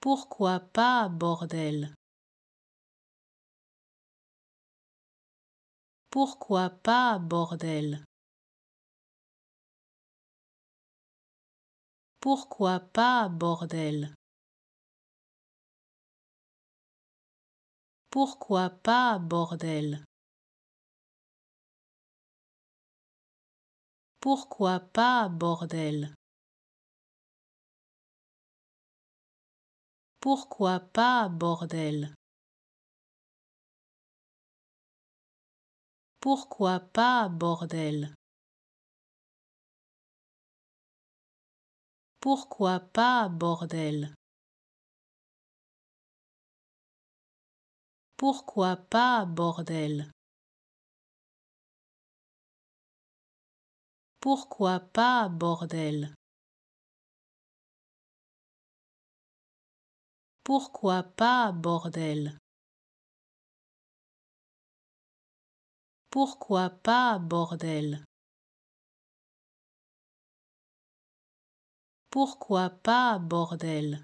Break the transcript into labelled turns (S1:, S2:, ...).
S1: Pourquoi pas, bordel Pourquoi pas, bordel Pourquoi pas, bordel Pourquoi pas, bordel Pourquoi pas, bordel Pourquoi pas, bordel Pourquoi pas, bordel Pourquoi pas, bordel Pourquoi pas, bordel Pourquoi pas, bordel Pourquoi pas, bordel Pourquoi pas, bordel Pourquoi pas, bordel